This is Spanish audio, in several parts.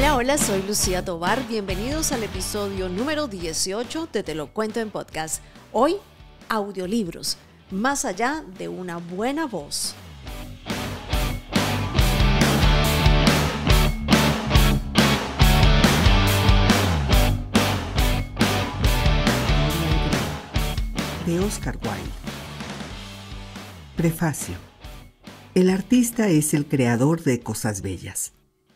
Hola, hola, soy Lucía Tobar. Bienvenidos al episodio número 18 de Te lo cuento en podcast. Hoy, audiolibros, más allá de una buena voz. De Oscar Wilde. Prefacio. El artista es el creador de cosas bellas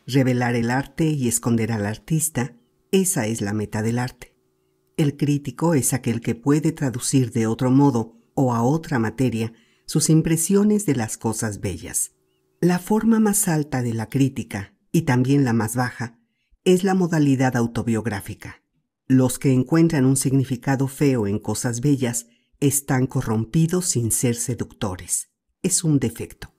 revelar el arte y esconder al artista, esa es la meta del arte. El crítico es aquel que puede traducir de otro modo o a otra materia sus impresiones de las cosas bellas. La forma más alta de la crítica, y también la más baja, es la modalidad autobiográfica. Los que encuentran un significado feo en cosas bellas están corrompidos sin ser seductores. Es un defecto.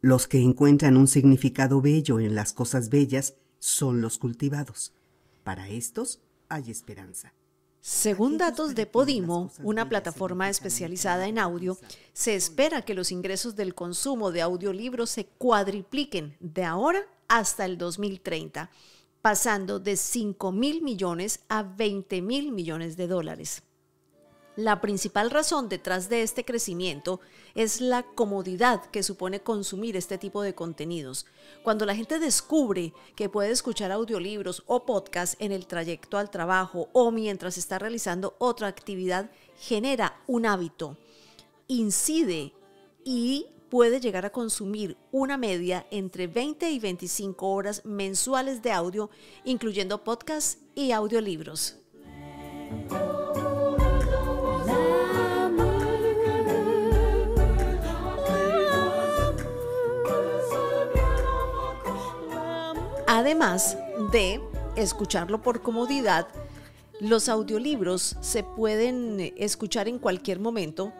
Los que encuentran un significado bello en las cosas bellas son los cultivados. Para estos hay esperanza. Según datos de Podimo, una plataforma especializada en audio, se espera que los ingresos del consumo de audiolibros se cuadripliquen de ahora hasta el 2030, pasando de 5 mil millones a 20 mil millones de dólares. La principal razón detrás de este crecimiento es la comodidad que supone consumir este tipo de contenidos. Cuando la gente descubre que puede escuchar audiolibros o podcasts en el trayecto al trabajo o mientras está realizando otra actividad, genera un hábito, incide y puede llegar a consumir una media entre 20 y 25 horas mensuales de audio, incluyendo podcasts y audiolibros. Además de escucharlo por comodidad, los audiolibros se pueden escuchar en cualquier momento,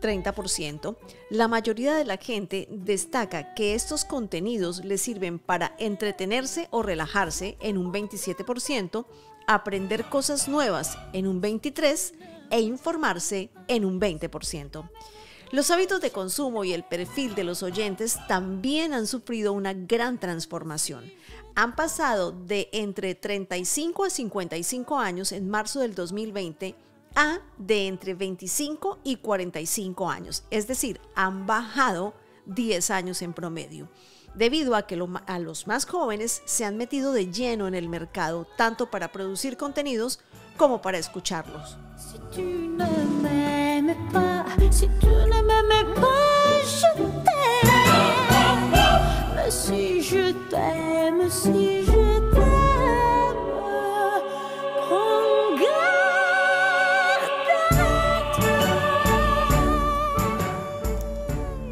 30%. La mayoría de la gente destaca que estos contenidos les sirven para entretenerse o relajarse en un 27%, aprender cosas nuevas en un 23% e informarse en un 20%. Los hábitos de consumo y el perfil de los oyentes también han sufrido una gran transformación. Han pasado de entre 35 a 55 años en marzo del 2020 a de entre 25 y 45 años, es decir, han bajado 10 años en promedio, debido a que a los más jóvenes se han metido de lleno en el mercado, tanto para producir contenidos como para escucharlos. Si tu ne m'aimes pas, si tu ne m'aimes pas, je t'aime. Mais si je t'aime, si je t'aime.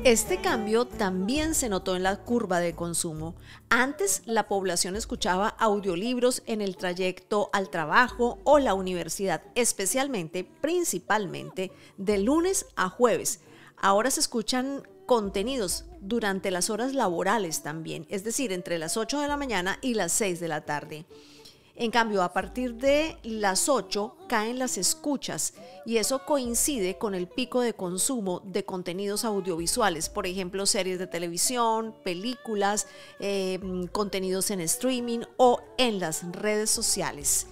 Este cambio también se notó en la curva de consumo. Antes la población escuchaba audiolibros en el trayecto al trabajo o la universidad, especialmente, principalmente, de lunes a jueves. Ahora se escuchan contenidos durante las horas laborales también, es decir, entre las 8 de la mañana y las 6 de la tarde. En cambio, a partir de las 8 caen las escuchas y eso coincide con el pico de consumo de contenidos audiovisuales, por ejemplo, series de televisión, películas, eh, contenidos en streaming o en las redes sociales.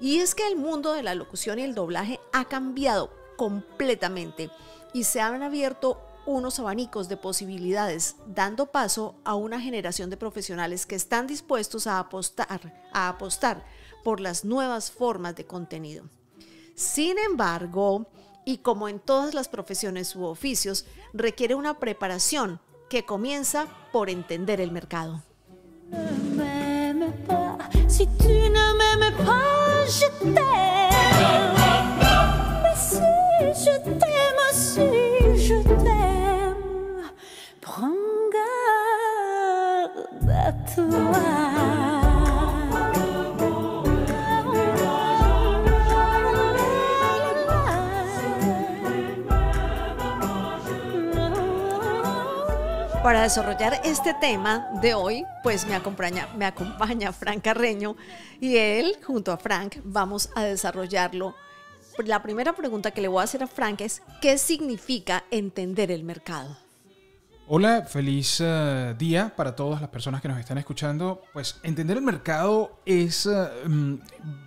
Y es que el mundo de la locución y el doblaje ha cambiado completamente y se han abierto unos abanicos de posibilidades, dando paso a una generación de profesionales que están dispuestos a apostar, a apostar por las nuevas formas de contenido. Sin embargo, y como en todas las profesiones u oficios, requiere una preparación que comienza por entender el mercado. desarrollar este tema de hoy, pues me acompaña, me acompaña Frank Carreño y él, junto a Frank, vamos a desarrollarlo. La primera pregunta que le voy a hacer a Frank es, ¿qué significa entender el mercado? Hola, feliz eh, día para todas las personas que nos están escuchando. Pues entender el mercado es eh, mm,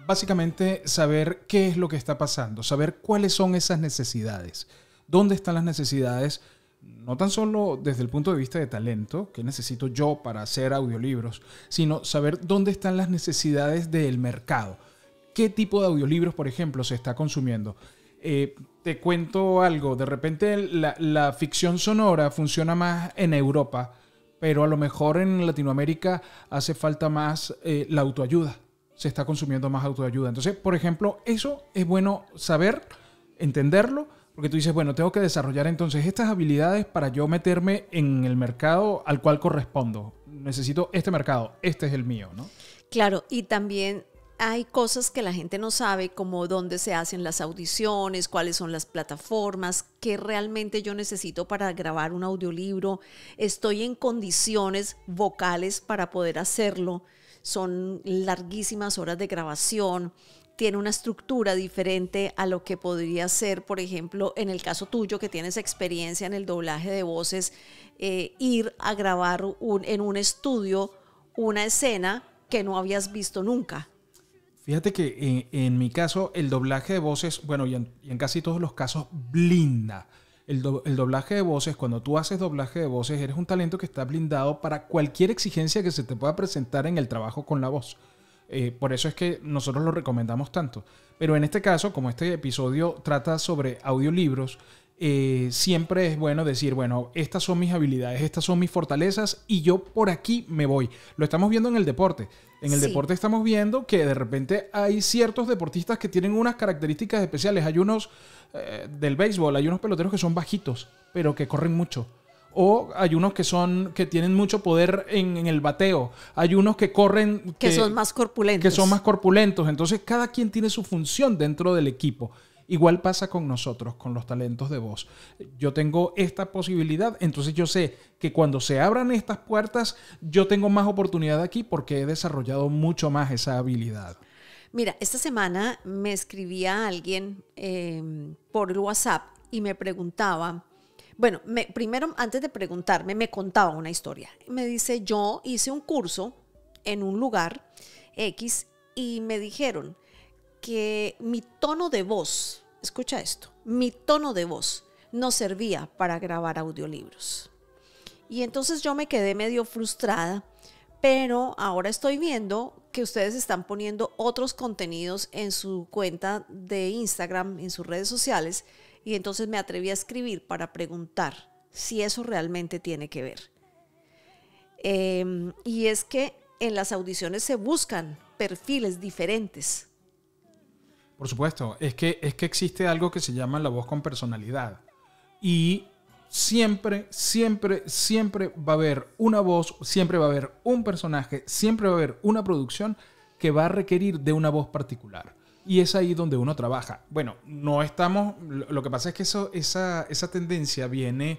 básicamente saber qué es lo que está pasando, saber cuáles son esas necesidades, dónde están las necesidades no tan solo desde el punto de vista de talento, que necesito yo para hacer audiolibros, sino saber dónde están las necesidades del mercado. ¿Qué tipo de audiolibros, por ejemplo, se está consumiendo? Eh, te cuento algo, de repente la, ficción sonora funciona más en Europa, pero a lo mejor en Latinoamérica hace falta más eh, la autoayuda. Se está consumiendo más autoayuda. Entonces, por ejemplo, eso es bueno saber, entenderlo porque tú dices, bueno, tengo que desarrollar entonces estas habilidades para yo meterme en el mercado al cual correspondo. Necesito este mercado, este es el mío, ¿no? Claro, y también hay cosas que la gente no sabe, como dónde se hacen las audiciones, cuáles son las plataformas, qué realmente yo necesito para grabar un audiolibro, estoy en condiciones vocales para poder hacerlo, son larguísimas horas de grabación tiene una estructura diferente a lo que podría ser, por ejemplo, en el caso tuyo, que tienes experiencia en el doblaje de voces, eh, ir a grabar en un estudio una escena que no habías visto nunca. Fíjate que en, mi caso el doblaje de voces, bueno, y en, casi todos los casos, blinda. el, doblaje de voces, cuando tú haces doblaje de voces, eres un talento que está blindado para cualquier exigencia que se te pueda presentar en el trabajo con la voz. Eh, por eso es que nosotros lo recomendamos tanto. Pero en este caso, como este episodio trata sobre audiolibros, eh, siempre es bueno decir, bueno, estas son mis habilidades, estas son mis fortalezas y yo por aquí me voy. Lo estamos viendo en el deporte. En el deporte estamos viendo que de repente hay ciertos deportistas que tienen unas características especiales. Hay unos eh, del béisbol, hay unos peloteros que son bajitos, pero que corren mucho o hay unos que son que tienen mucho poder en, el bateo, hay unos que corren que, son más corpulentos. Que son más corpulentos, entonces cada quien tiene su función dentro del equipo. Igual pasa con nosotros, con los talentos de voz. Yo tengo esta posibilidad, entonces yo sé que cuando se abran estas puertas, yo tengo más oportunidad aquí porque he desarrollado mucho más esa habilidad. Mira, esta semana me escribía alguien eh, por WhatsApp y me preguntaba, bueno, primero, antes de preguntarme, me contaba una historia. Me dice, yo hice un curso en un lugar X y me dijeron que mi tono de voz, escucha esto, mi tono de voz no servía para grabar audiolibros. Y entonces yo me quedé medio frustrada, pero ahora estoy viendo que ustedes están poniendo otros contenidos en su cuenta de Instagram, en sus redes sociales, y entonces me atreví a escribir para preguntar si eso realmente tiene que ver. Em, y es que en las audiciones se buscan perfiles diferentes. Por supuesto, es que, es que existe algo que se llama la voz con personalidad. Y siempre, siempre, siempre va a haber una voz, siempre va a haber un personaje, siempre va a haber una producción que va a requerir de una voz particular. Y es ahí donde uno trabaja. Bueno, no estamos, lo que pasa es que eso, esa, esa tendencia viene...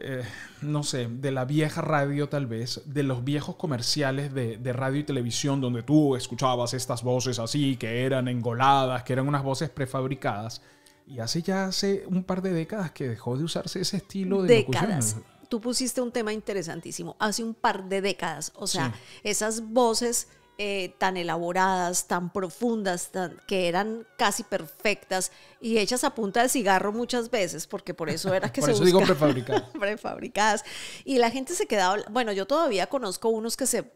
Eh, no sé, de la vieja radio tal vez, de los viejos comerciales de, de, radio y televisión donde tú escuchabas estas voces así, que eran engoladas, que eran unas voces prefabricadas. Y hace ya hace un par de décadas que dejó de usarse ese estilo de décadas. Tú pusiste un tema interesantísimo, hace un par de décadas, o sea, esas voces eh, tan elaboradas, tan profundas, que eran casi perfectas y hechas a punta de cigarro muchas veces, porque por eso era que por se eso digo prefabricadas. Y la gente se quedaba, bueno, yo todavía conozco unos que, se,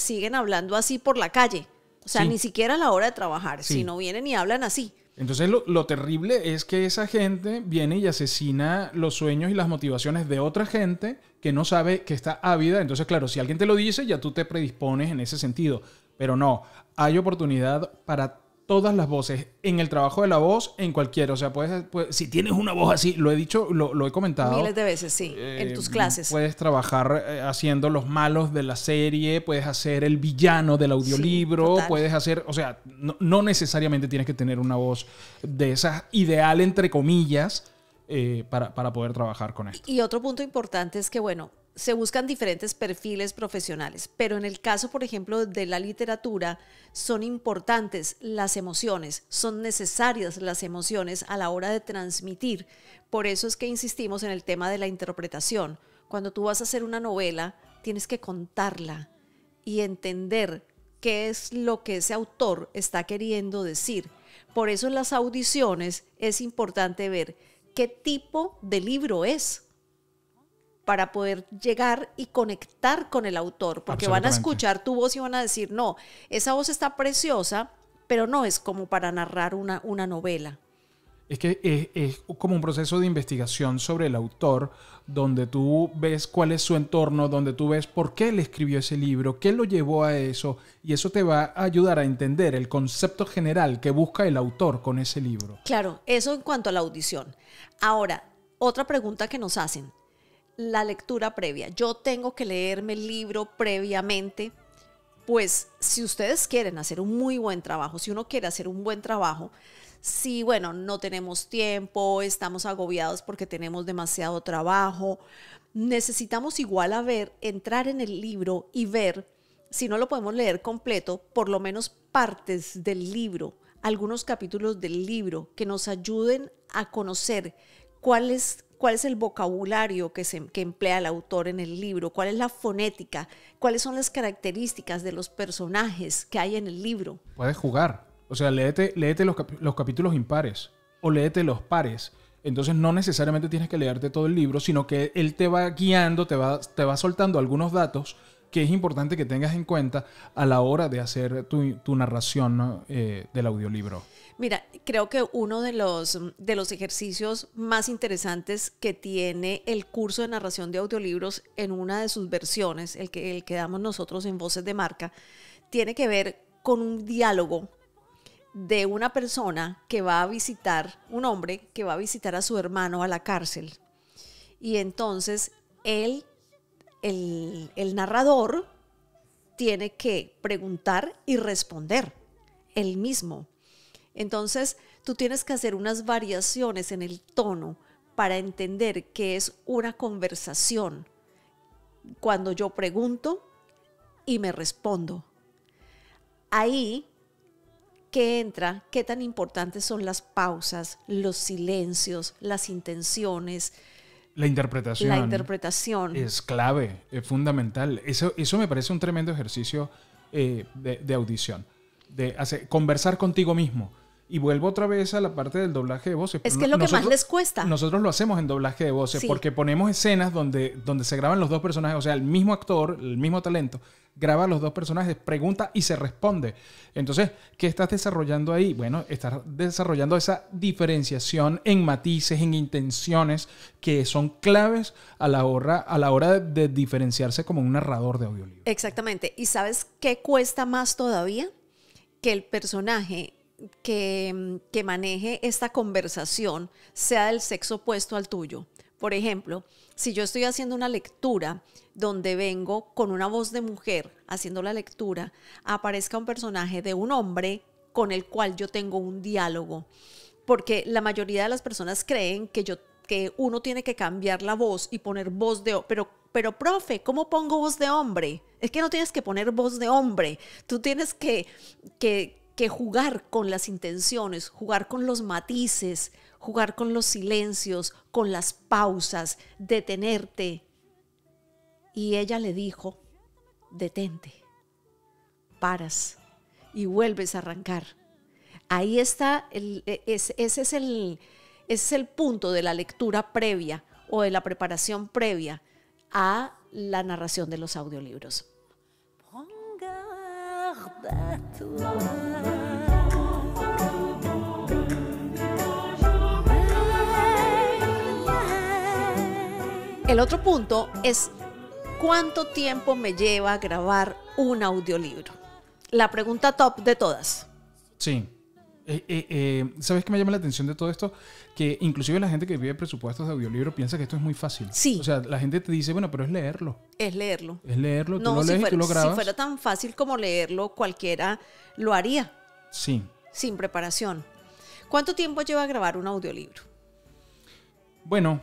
siguen hablando así por la calle, o sea, ni siquiera a la hora de trabajar, si no vienen y hablan así. Entonces lo, lo, terrible es que esa gente viene y asesina los sueños y las motivaciones de otra gente que no sabe que está ávida. Entonces, claro, si alguien te lo dice, ya tú te predispones en ese sentido. Pero no, hay oportunidad para todas las voces, en el trabajo de la voz, en cualquier. O sea, puedes, si tienes una voz así, lo he dicho, lo, he comentado. Miles de veces, sí, en eh, tus clases. Puedes trabajar eh, haciendo los malos de la serie, puedes hacer el villano del audiolibro, puedes hacer, o sea, no, necesariamente tienes que tener una voz de esa ideal, entre comillas. Eh, para, para poder trabajar con esto. Y otro punto importante es que, bueno, se buscan diferentes perfiles profesionales, pero en el caso, por ejemplo, de la literatura, son importantes las emociones, son necesarias las emociones a la hora de transmitir. Por eso es que insistimos en el tema de la interpretación. Cuando tú vas a hacer una novela, tienes que contarla y entender qué es lo que ese autor está queriendo decir. Por eso en las audiciones es importante ver qué tipo de libro es para poder llegar y conectar con el autor, porque van a escuchar tu voz y van a decir, no, esa voz está preciosa, pero no es como para narrar una, una novela. Es que es, es, como un proceso de investigación sobre el autor, donde tú ves cuál es su entorno, donde tú ves por qué él escribió ese libro, qué lo llevó a eso, y eso te va a ayudar a entender el concepto general que busca el autor con ese libro. Claro, eso en cuanto a la audición. Ahora, otra pregunta que nos hacen, la lectura previa. Yo tengo que leerme el libro previamente. Pues si ustedes quieren hacer un muy buen trabajo, si uno quiere hacer un buen trabajo, si bueno, no tenemos tiempo, estamos agobiados porque tenemos demasiado trabajo, necesitamos igual a ver, entrar en el libro y ver, si no lo podemos leer completo, por lo menos partes del libro, algunos capítulos del libro que nos ayuden a conocer cuál es cuál es el vocabulario que, se, emplea el autor en el libro, cuál es la fonética, cuáles son las características de los personajes que hay en el libro. Puedes jugar. O sea, léete, léete los, capítulos impares o léete los pares. Entonces no necesariamente tienes que leerte todo el libro, sino que él te va guiando, te va, te va soltando algunos datos que es importante que tengas en cuenta a la hora de hacer tu, narración eh, del audiolibro? Mira, creo que uno de los, de los ejercicios más interesantes que tiene el curso de narración de audiolibros en una de sus versiones, el que, el que damos nosotros en Voces de Marca, tiene que ver con un diálogo de una persona que va a visitar, un hombre que va a visitar a su hermano a la cárcel. Y entonces él el, narrador tiene que preguntar y responder él mismo. Entonces, tú tienes que hacer unas variaciones en el tono para entender que es una conversación. Cuando yo pregunto y me respondo. Ahí que entra qué tan importantes son las pausas, los silencios, las intenciones, la interpretación. Es clave, es fundamental. Eso, eso me parece un tremendo ejercicio eh, de, de, audición. De conversar contigo mismo y vuelvo otra vez a la parte del doblaje de voces. Es que es lo que más les cuesta. Nosotros lo hacemos en doblaje de voces porque ponemos escenas donde, donde se graban los dos personajes, o sea, el mismo actor, el mismo talento, graba los dos personajes, pregunta y se responde. Entonces, ¿qué estás desarrollando ahí? Bueno, estás desarrollando esa diferenciación en matices, en intenciones que son claves a la hora, a la hora de, diferenciarse como un narrador de audiolibro. Exactamente. ¿Y sabes qué cuesta más todavía? Que el personaje Mm, que, maneje esta conversación sea del sexo opuesto al tuyo. Por ejemplo, si yo estoy haciendo una lectura donde vengo con una voz de mujer haciendo la lectura, aparezca un personaje de un hombre con el cual yo tengo un diálogo. Porque la mayoría de las personas creen que yo que uno tiene que cambiar la voz y poner voz de pero pero profe, ¿cómo pongo voz de hombre? Es que no tienes que poner voz de hombre. Tú tienes que que que jugar con las intenciones, jugar con los matices, jugar con los silencios, con las pausas, detenerte. Y ella le dijo, detente, paras y vuelves a arrancar. Ahí está, e, es el, ese es el punto de la lectura previa o de la preparación previa a la narración de los audiolibros. El otro punto es cuánto tiempo me lleva grabar un audiolibro. La pregunta top de todas. Sí. Eh, eh, eh, ¿Sabes qué me llama la atención de todo esto? Que inclusive la gente que vive presupuestos de audiolibro piensa que esto es muy fácil. Sí. O sea, la gente te dice, bueno, pero es leerlo. Es leerlo. Es leerlo, no, tú lo lees y tú lo grabas. Si fuera tan fácil como leerlo, cualquiera lo haría. Sí. Sin preparación. ¿Cuánto tiempo lleva a grabar un audiolibro? Bueno,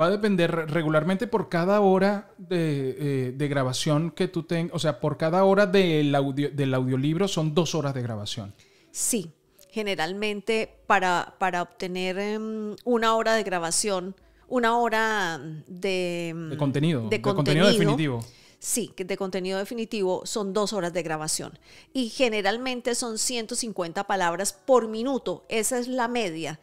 va a depender regularmente por cada hora de, grabación que tú tengas. O sea, por cada hora del, audio, del audiolibro son dos horas de grabación. Sí, generalmente para, para obtener em, una hora de grabación, una hora de, em, contenido, de, contenido, definitivo. Sí, de contenido definitivo son dos horas de grabación y generalmente son 150 palabras por minuto, esa es la media,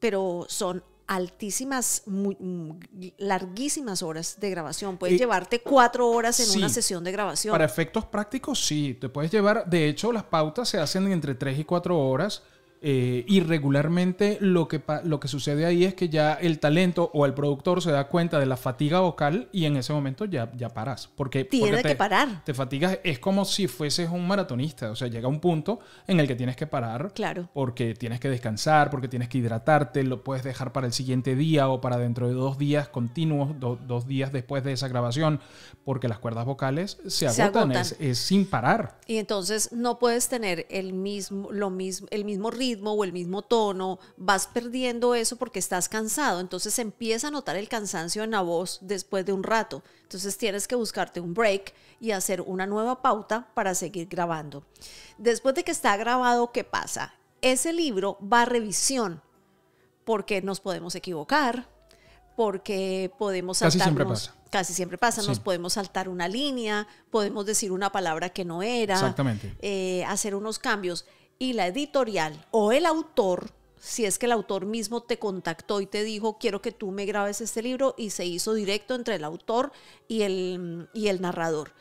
pero son altísimas, mm, larguísimas horas de grabación. Puedes eh, llevarte cuatro horas en una sesión de grabación. Para efectos prácticos, sí. Te puedes llevar, de hecho, las pautas se hacen entre tres y cuatro horas. Eh, irregularmente lo que, lo que sucede ahí es que ya el talento o el productor se da cuenta de la fatiga vocal y en ese momento ya, ya paras. Porque, Tiene te, que parar. Te fatigas, es como si fueses un maratonista. O sea, llega un punto en el que tienes que parar. Claro. Porque tienes que descansar, porque tienes que hidratarte, lo puedes dejar para el siguiente día o para dentro de dos días continuos, dos días después de esa grabación, porque las cuerdas vocales se, agotan, Es, sin parar. Y entonces no puedes tener el mismo, lo mismo, el mismo ritmo o el mismo tono, vas perdiendo eso porque estás cansado. Entonces empieza a notar el cansancio en la voz después de un rato. Entonces tienes que buscarte un break y hacer una nueva pauta para seguir grabando. Después de que está grabado, ¿qué pasa? Ese libro va a revisión porque nos podemos equivocar, porque podemos saltarnos. Casi siempre pasa. Casi siempre pasa, nos podemos saltar una línea, podemos decir una palabra que no era, eh, hacer unos cambios y la editorial o el autor, si es que el autor mismo te contactó y te dijo, quiero que tú me grabes este libro y se hizo directo entre el autor y el, y el narrador.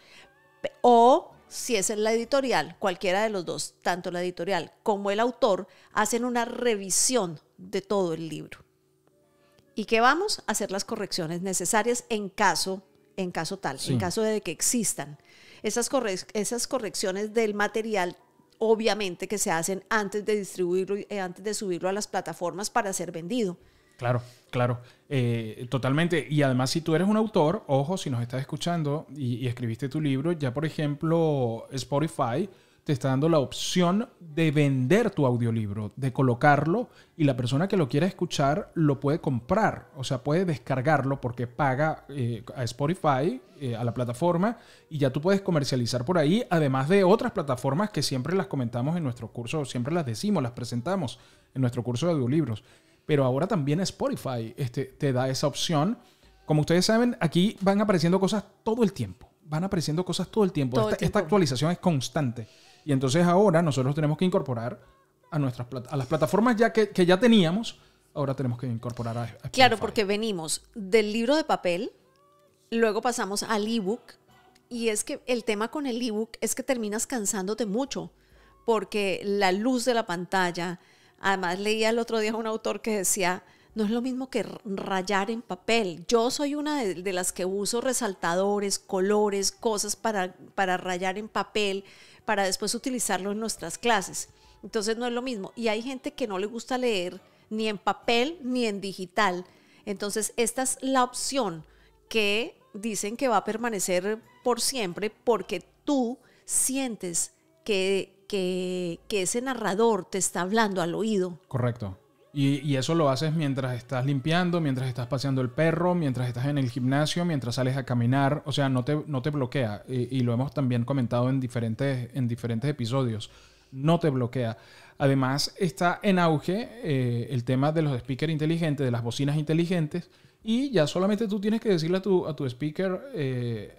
O si es en la editorial, cualquiera de los dos, tanto la editorial como el autor, hacen una revisión de todo el libro. Y qué vamos a hacer las correcciones necesarias en caso, en caso tal, en caso de que existan. Esas, esas correcciones del material obviamente que se hacen antes de distribuirlo, y eh, antes de subirlo a las plataformas para ser vendido. Claro, claro, eh, totalmente. Y además, si tú eres un autor, ojo, si nos estás escuchando y escribiste tu libro, ya por ejemplo, Spotify te está dando la opción de vender tu audiolibro, de colocarlo y la persona que lo quiera escuchar lo puede comprar, o sea, puede descargarlo porque paga eh, a Spotify, eh, a la plataforma, y ya tú puedes comercializar por ahí, además de otras plataformas que siempre las comentamos en nuestro curso, siempre las decimos, las presentamos en nuestro curso de audiolibros. Pero ahora también Spotify este, te da esa opción. Como ustedes saben, aquí van apareciendo cosas todo el tiempo van apareciendo cosas todo el tiempo. esta, actualización es constante. Y entonces ahora nosotros tenemos que incorporar a, nuestras, a las plataformas ya que, ya teníamos, ahora tenemos que incorporar a, Claro, porque venimos del libro de papel, luego pasamos al ebook, y es que el tema con el ebook es que terminas cansándote mucho, porque la luz de la pantalla, además leía el otro día a un autor que decía, no es lo mismo que rayar en papel. Yo soy una de, las que uso resaltadores, colores, cosas para, para rayar en papel, para después utilizarlo en nuestras clases. Entonces no es lo mismo. Y hay gente que no le gusta leer ni en papel ni en digital. Entonces esta es la opción que dicen que va a permanecer por siempre porque tú sientes que, que ese narrador te está hablando al oído. Correcto. Y, eso lo haces mientras estás limpiando, mientras estás paseando el perro, mientras estás en el gimnasio, mientras sales a caminar. O sea, no te, no te bloquea. Y, lo hemos también comentado en diferentes, en diferentes episodios. No te bloquea. Además, está en auge eh, el tema de los speakers inteligentes, de las bocinas inteligentes. Y ya solamente tú tienes que decirle a tu, a tu speaker, eh,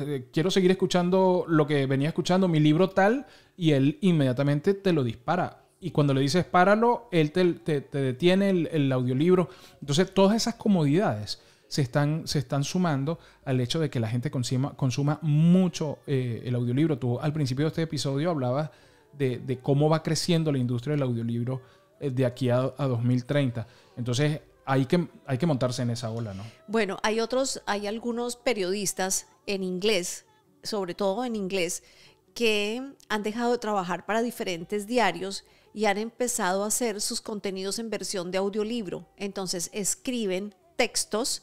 eh, quiero seguir escuchando lo que venía escuchando, mi libro tal, y él inmediatamente te lo dispara y cuando le dices páralo, él te, detiene el, audiolibro. Entonces, todas esas comodidades se están, se están sumando al hecho de que la gente consuma, mucho eh, el audiolibro. Tú al principio de este episodio hablabas de, cómo va creciendo la industria del audiolibro eh, de aquí a, 2030. Entonces, hay que, hay que montarse en esa ola, ¿no? Bueno, hay otros, hay algunos periodistas en inglés, sobre todo en inglés, que han dejado de trabajar para diferentes diarios y han empezado a hacer sus contenidos en versión de audiolibro. Entonces escriben textos,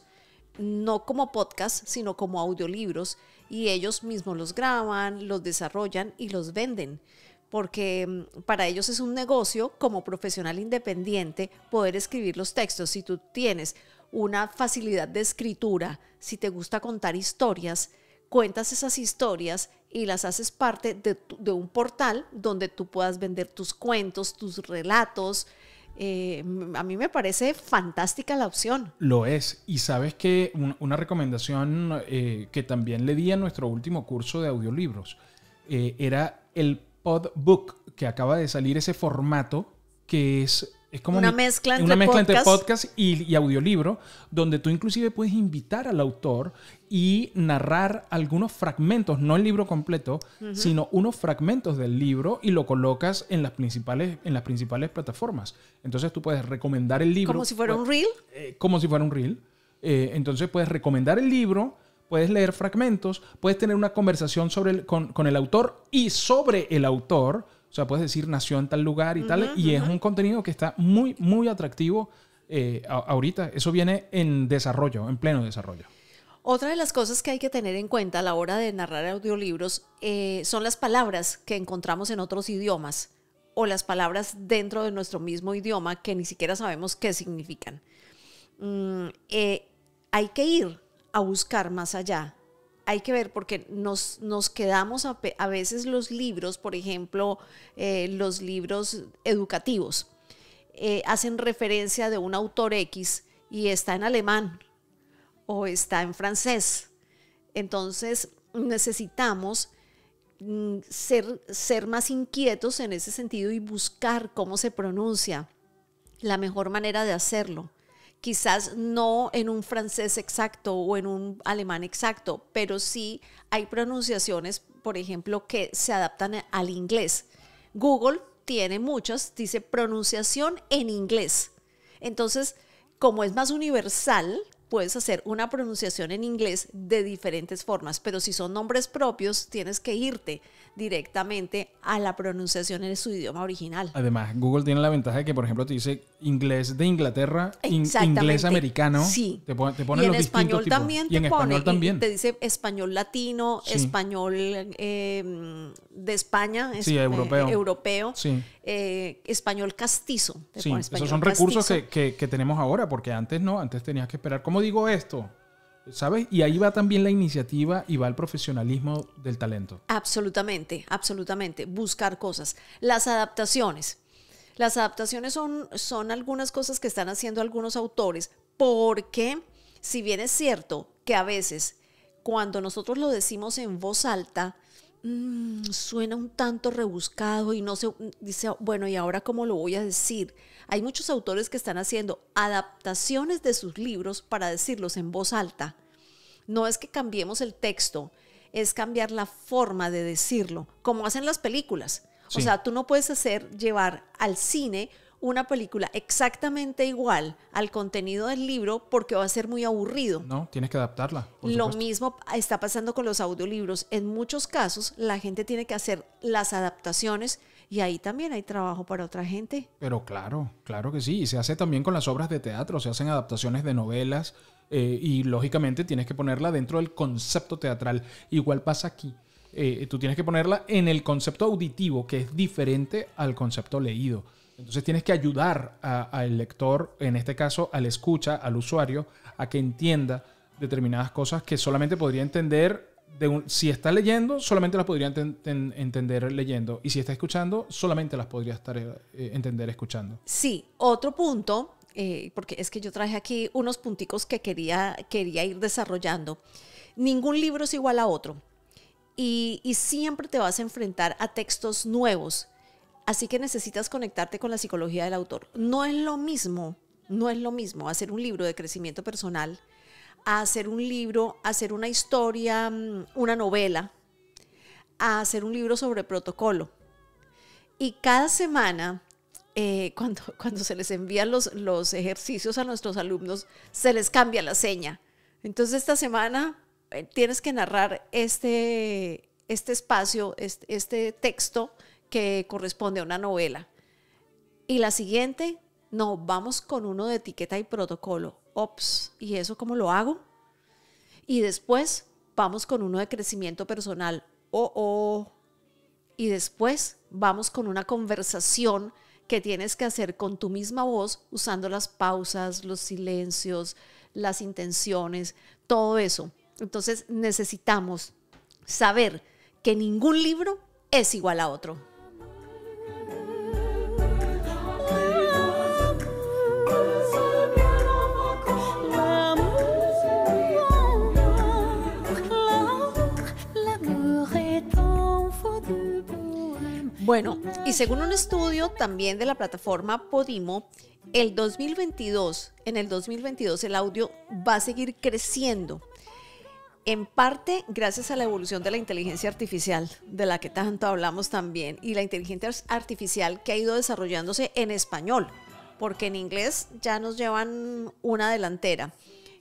no como podcast, sino como audiolibros, y ellos mismos los graban, los desarrollan y los venden porque mm, para ellos es un negocio como profesional independiente poder escribir los textos. Si tú tienes una facilidad de escritura, si te gusta contar historias, cuentas esas historias y las haces parte de, un portal donde tú puedas vender tus cuentos, tus relatos, eh, a mí me parece fantástica la opción. Lo es. Y sabes que una recomendación eh, que también le di a nuestro último curso de audiolibros eh, era el podbook que acaba de salir ese formato que es es como una mezcla entre, una mezcla podcast. entre podcast y, audiolibro, donde tú inclusive puedes invitar al autor y narrar algunos fragmentos, no el libro completo, sino unos fragmentos del libro y lo colocas en las principales, en las principales plataformas. Entonces tú puedes recomendar el libro. Como si fuera pues, un reel. Eh, como si fuera un reel. Eh, entonces puedes recomendar el libro, puedes leer fragmentos, puedes tener una conversación sobre con, con el autor y sobre el autor o sea, puedes decir nació en tal lugar y tal. Y es un contenido que está muy, muy atractivo eh, ahorita. Eso viene en desarrollo, en pleno desarrollo. Otra de las cosas que hay que tener en cuenta a la hora de narrar audiolibros eh, son las palabras que encontramos en otros idiomas o las palabras dentro de nuestro mismo idioma que ni siquiera sabemos qué significan. Mm, eh, hay que ir a buscar más allá hay que ver porque nos, quedamos a, veces los libros, por ejemplo, eh, los libros educativos, eh, hacen referencia de un autor X y está en alemán o está en francés. Entonces necesitamos mm, ser, ser más inquietos en ese sentido y buscar cómo se pronuncia la mejor manera de hacerlo quizás no en un francés exacto o en un alemán exacto, pero sí hay pronunciaciones, por ejemplo, que se adaptan al inglés. Google tiene muchas, dice pronunciación en inglés. Entonces, como es más universal, puedes hacer una pronunciación en inglés de diferentes formas, pero si son nombres propios, tienes que irte directamente a la pronunciación en su idioma original. Además, Google tiene la ventaja de que, por ejemplo, te dice inglés de Inglaterra, inglés americano. Sí. Te, español también Te y en español también. te dice español latino, español em, de España, eh, europeo. europeo sí. Eh, español castizo. sí, esos son recursos que, que tenemos ahora, porque antes no, antes tenías que esperar. ¿Cómo digo esto? ¿Sabes? Y ahí va también la iniciativa y va el profesionalismo del talento. Absolutamente, absolutamente. Buscar cosas. Las adaptaciones. Las adaptaciones son, son algunas cosas que están haciendo algunos autores, porque si bien es cierto que a veces cuando nosotros lo decimos en voz alta, Mm, suena un tanto rebuscado y no se dice, bueno, ¿y ahora cómo lo voy a decir? Hay muchos autores que están haciendo adaptaciones de sus libros para decirlos en voz alta. No es que cambiemos el texto, es cambiar la forma de decirlo, como hacen las películas. O sea, tú no puedes hacer llevar al cine una película exactamente igual al contenido del libro porque va a ser muy aburrido. No, tienes que adaptarla. Lo mismo está pasando con los audiolibros. En muchos casos la gente tiene que hacer las adaptaciones y ahí también hay trabajo para otra gente. Pero claro, claro que sí. Y se hace también con las obras de teatro, se hacen adaptaciones de novelas eh, y lógicamente tienes que ponerla dentro del concepto teatral. Igual pasa aquí. Eh, tú tienes que ponerla en el concepto auditivo, que es diferente al concepto leído. Entonces tienes que ayudar al lector, en este caso al escucha, al usuario, a que entienda determinadas cosas que solamente podría entender si está leyendo, solamente las podría entender leyendo. Y si está escuchando, solamente las podría estar, eh, eh, entender escuchando. Sí, otro punto, eh, porque es que yo traje aquí unos punticos que quería, quería ir desarrollando. Ningún libro es igual a otro. y siempre te vas a enfrentar a textos nuevos Así que necesitas conectarte con la psicología del autor. No es lo mismo, no es lo mismo hacer un libro de crecimiento personal, hacer un libro, hacer una historia, mm, una novela, hacer un libro sobre protocolo. Y cada semana, eh, cuando, cuando se les envían los, ejercicios a nuestros alumnos, se les cambia la seña. Entonces esta semana eh, tienes que narrar este, este espacio, este, este texto que corresponde a una novela. Y la siguiente, no, vamos con uno de etiqueta y protocolo. Ops, ¿y eso cómo lo hago? Y después vamos con uno de crecimiento personal. Oh, oh. Y después vamos con una conversación que tienes que hacer con tu misma voz usando las pausas, los silencios, las intenciones, todo eso. Entonces necesitamos saber que ningún libro es igual a otro. Bueno, y según un estudio también de la plataforma Podimo, el 2022, en el 2022 el audio va a seguir creciendo. En parte gracias a la evolución de la inteligencia artificial, de la que tanto hablamos también, y la inteligencia artificial que ha ido desarrollándose en español, porque en inglés ya nos llevan una delantera.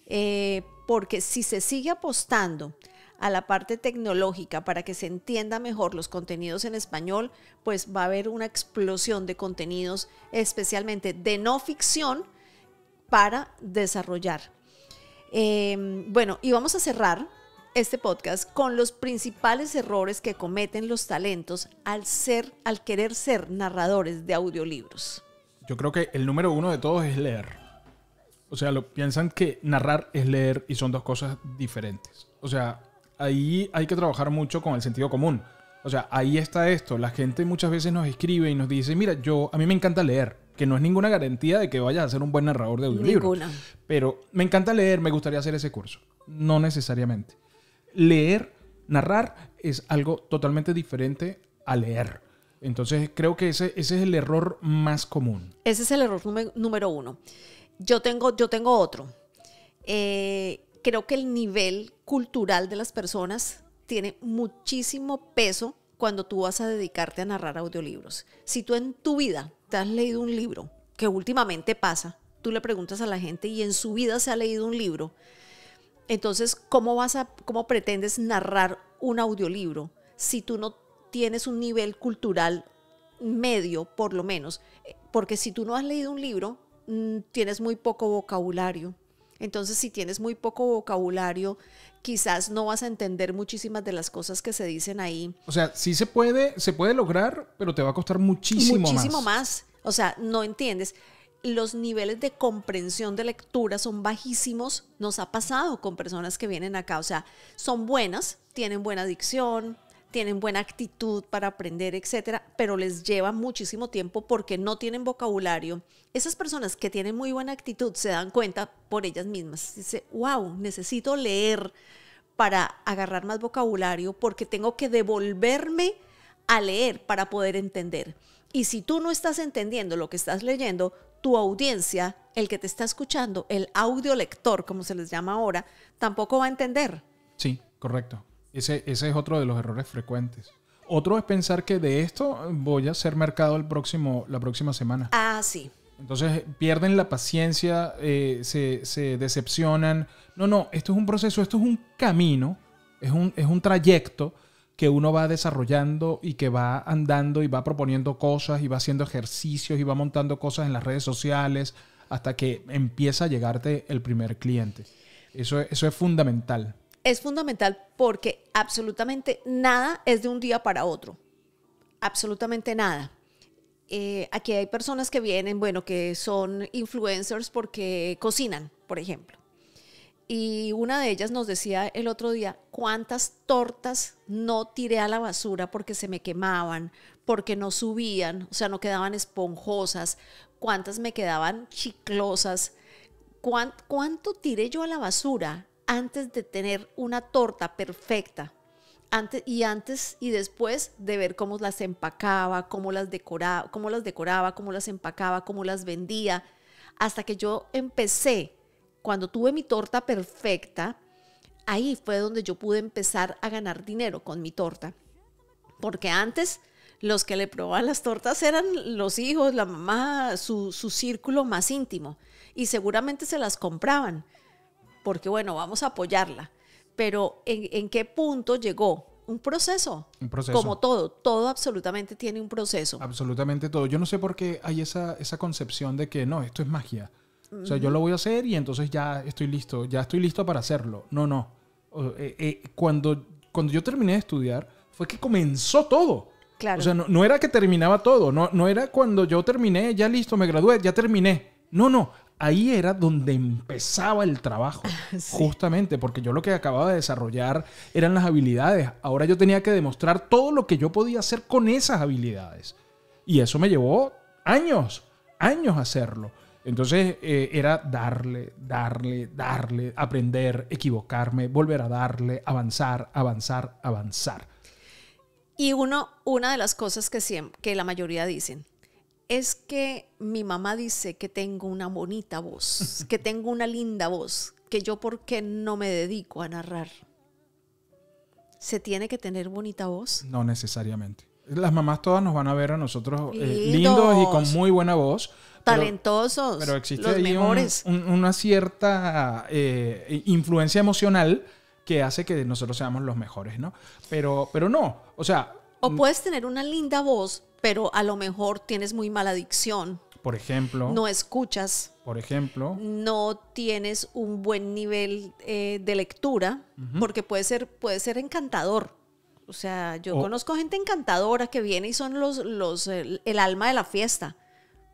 Eh, porque si se sigue apostando a la parte tecnológica para que se entienda mejor los contenidos en español, pues va a haber una explosión de contenidos, especialmente de no ficción, para desarrollar. Em, bueno, y vamos a cerrar este podcast con los principales errores que cometen los talentos al ser, al querer ser narradores de audiolibros. Yo creo que el número uno de todos es leer. O sea, lo, piensan que narrar es leer y son dos cosas diferentes. O sea, ahí hay que trabajar mucho con el sentido común. O sea, ahí está esto. La gente muchas veces nos escribe y nos dice, mira, yo a mí me encanta leer, que no es ninguna garantía de que vayas a ser un buen narrador de audiolibro. Ninguna. Pero me encanta leer, me gustaría hacer ese curso. No necesariamente. Leer, narrar es algo totalmente diferente a leer. Entonces creo que ese, es el error más común. Ese es el error número uno. Yo tengo, yo tengo otro. Eh, creo que el nivel cultural de las personas tiene muchísimo peso cuando tú vas a dedicarte a narrar audiolibros. Si tú en tu vida te has leído un libro, que últimamente pasa, tú le preguntas a la gente y en su vida se ha leído un libro, entonces, ¿cómo vas a cómo pretendes narrar un audiolibro si tú no tienes un nivel cultural medio, por lo menos? Eh, porque si tú no has leído un libro, mm, tienes muy poco vocabulario, entonces, si tienes muy poco vocabulario, quizás no vas a entender muchísimas de las cosas que se dicen ahí. O sea, sí se puede, se puede lograr, pero te va a costar muchísimo, muchísimo más. Muchísimo más. O sea, no entiendes. Los niveles de comprensión de lectura son bajísimos. Nos ha pasado con personas que vienen acá. O sea, son buenas, tienen buena dicción, tienen buena actitud para aprender, etcétera, pero les lleva muchísimo tiempo porque no tienen vocabulario. Esas personas que tienen muy buena actitud se dan cuenta por ellas mismas. Dice, wow, necesito leer para agarrar más vocabulario porque tengo que devolverme a leer para poder entender. Y si tú no estás entendiendo lo que estás leyendo, tu audiencia, el que te está escuchando, el audiolector, como se les llama ahora, tampoco va a entender. Sí, correcto. Ese, es otro de los errores frecuentes. Otro es pensar que de esto voy a ser mercado el próximo, la próxima semana. Ah, sí. Entonces pierden la paciencia, eh, se, se, decepcionan. No, no, esto es un proceso, esto es un camino, es un, es un trayecto que uno va desarrollando y que va andando y va proponiendo cosas y va haciendo ejercicios y va montando cosas en las redes sociales hasta que empieza a llegarte el primer cliente. Eso, eso es fundamental es fundamental porque absolutamente nada es de un día para otro. Absolutamente nada. Eh, aquí hay personas que vienen, bueno, que son influencers porque cocinan, por ejemplo. Y una de ellas nos decía el otro día, ¿cuántas tortas no tiré a la basura porque se me quemaban, porque no subían, o sea, no quedaban esponjosas? ¿Cuántas me quedaban chiclosas? ¿Cuánto, tiré yo a la basura? antes de tener una torta perfecta. Antes, y antes y después de ver cómo las empacaba, cómo las decoraba, cómo las decoraba, cómo las empacaba, cómo las vendía, hasta que yo empecé, cuando tuve mi torta perfecta, ahí fue donde yo pude empezar a ganar dinero con mi torta. Porque antes los que le probaban las tortas eran los hijos, la mamá, su, círculo más íntimo. Y seguramente se las compraban porque bueno, vamos a apoyarla. Pero ¿en, qué punto llegó? Un proceso. Un proceso. Como todo, todo absolutamente tiene un proceso. Absolutamente todo. Yo no sé por qué hay esa, esa concepción de que no, esto es magia. O sea, yo lo voy a hacer y entonces ya estoy listo, ya estoy listo para hacerlo. No, no. Eh, eh, cuando, cuando yo terminé de estudiar, fue que comenzó todo. Claro. O sea, no, no, era que terminaba todo, no, no era cuando yo terminé, ya listo, me gradué, ya terminé. No, no, ahí era donde empezaba el trabajo, justamente, porque yo lo que acababa de desarrollar eran las habilidades. Ahora yo tenía que demostrar todo lo que yo podía hacer con esas habilidades. Y eso me llevó años, años hacerlo. Entonces eh, era darle, darle, darle, aprender, equivocarme, volver a darle, avanzar, avanzar, avanzar. Y uno, una de las cosas que, que la mayoría dicen, es que mi mamá dice que tengo una bonita voz, que tengo una linda voz, que yo por qué no me dedico a narrar. ¿Se tiene que tener bonita voz? No necesariamente. Las mamás todas nos van a ver a nosotros eh, lindos, y con muy buena voz. Talentosos. Pero, existe una cierta eh, influencia emocional que hace que nosotros seamos los mejores, ¿no? Pero, pero no. O sea. O mm puedes tener una linda voz, pero a lo mejor tienes muy mala adicción. Por ejemplo. No escuchas. Por ejemplo. No tienes un buen nivel eh, de lectura, porque puede ser, puede ser encantador. O sea, yo conozco gente encantadora que viene y son los, los el, el, alma de la fiesta,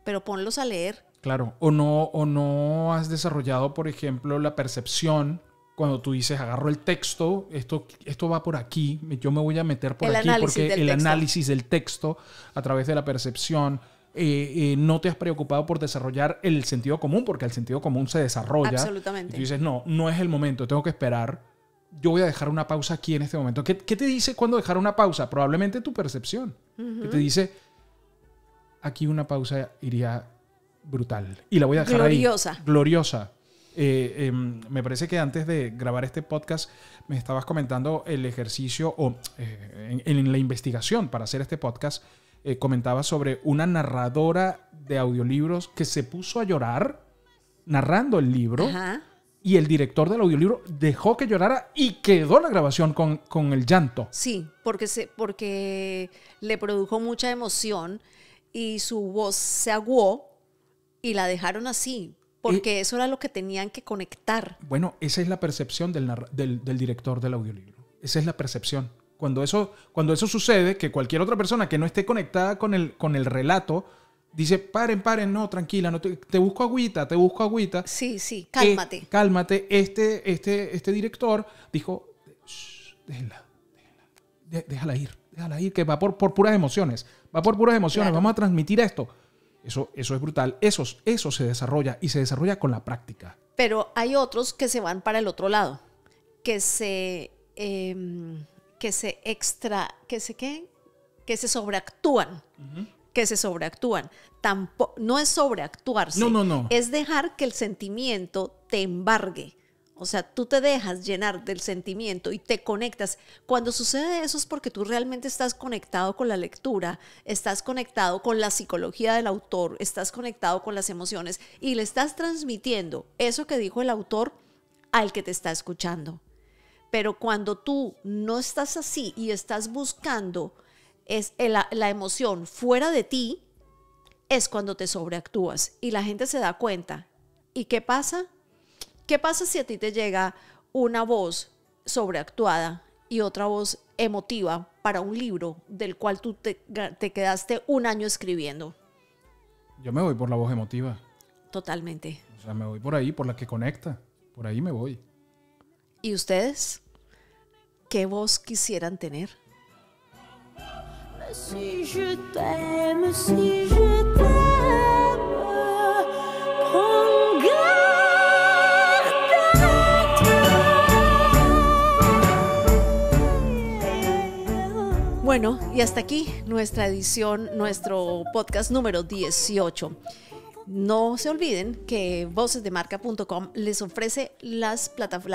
pero ponlos a leer. Claro, o no, o no has desarrollado, por ejemplo, la percepción cuando tú dices, agarro el texto, esto, esto va por aquí, yo me voy a meter por aquí porque el análisis del texto a través de la percepción, eh, eh, no te has preocupado por desarrollar el sentido común, porque el sentido común se desarrolla. Absolutamente. Y tú dices, no, no es el momento, tengo que esperar. Yo voy a dejar una pausa aquí en este momento. ¿Qué, qué te dice cuando dejar una pausa? Probablemente tu percepción. Que te dice, aquí una pausa iría brutal. Y la voy a dejar ahí. Gloriosa. Gloriosa. Eh, em, me parece que antes de grabar este podcast me estabas comentando el ejercicio o eh, en, la investigación para hacer este podcast eh, comentabas sobre una narradora de audiolibros que se puso a llorar narrando el libro. Y el director del audiolibro dejó que llorara y quedó la grabación con, con el llanto. Sí, porque, se, porque le produjo mucha emoción y su voz se aguó y la dejaron así porque eso era lo que tenían que conectar. Bueno, esa es la percepción del, del, director del audiolibro. Esa es la percepción. Cuando eso, cuando eso sucede, que cualquier otra persona que no esté conectada con el, con el relato dice, paren, paren, no, tranquila, no te, busco agüita, te busco agüita. Sí, sí, eh, cálmate. cálmate. Este, este, este director dijo, déjala, déjala ir, déjala ir, que va por, por puras emociones, va por puras emociones, vamos a transmitir esto. Eso, es brutal. Eso, se desarrolla y se desarrolla con la práctica. Pero hay otros que se van para el otro lado, que se, em, que se extra, que se qué, que se sobreactúan. que se sobreactúan. no es sobreactuarse. No, no, no. Es dejar que el sentimiento te embargue. O sea, tú te dejas llenar del sentimiento y te conectas. Cuando sucede eso es porque tú realmente estás conectado con la lectura, estás conectado con la psicología del autor, estás conectado con las emociones y le estás transmitiendo eso que dijo el autor al que te está escuchando. Pero cuando tú no estás así y estás buscando es eh, la, la emoción fuera de ti, es cuando te sobreactúas y la gente se da cuenta. ¿Y qué pasa? ¿Qué pasa si a ti te llega una voz sobreactuada y otra voz emotiva para un libro del cual tú te, quedaste un año escribiendo? Yo me voy por la voz emotiva. Totalmente. O sea, me voy por ahí, por la que conecta. Por ahí me voy. ¿Y ustedes? ¿Qué voz quisieran tener? Bueno, y hasta aquí nuestra edición, nuestro podcast número 18. No se olviden que vocesdemarca.com les ofrece la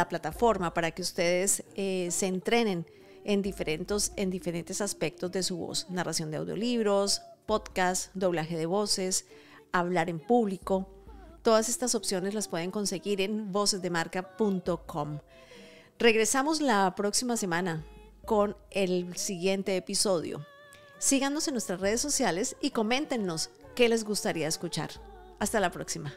plataforma para que ustedes eh, se entrenen en diferentes, en diferentes aspectos de su voz. Narración de audiolibros, podcast, doblaje de voces, hablar en público. Todas estas opciones las pueden conseguir en vocesdemarca.com. Regresamos la próxima semana con el siguiente episodio. Síganos en nuestras redes sociales y coméntenos qué les gustaría escuchar. Hasta la próxima.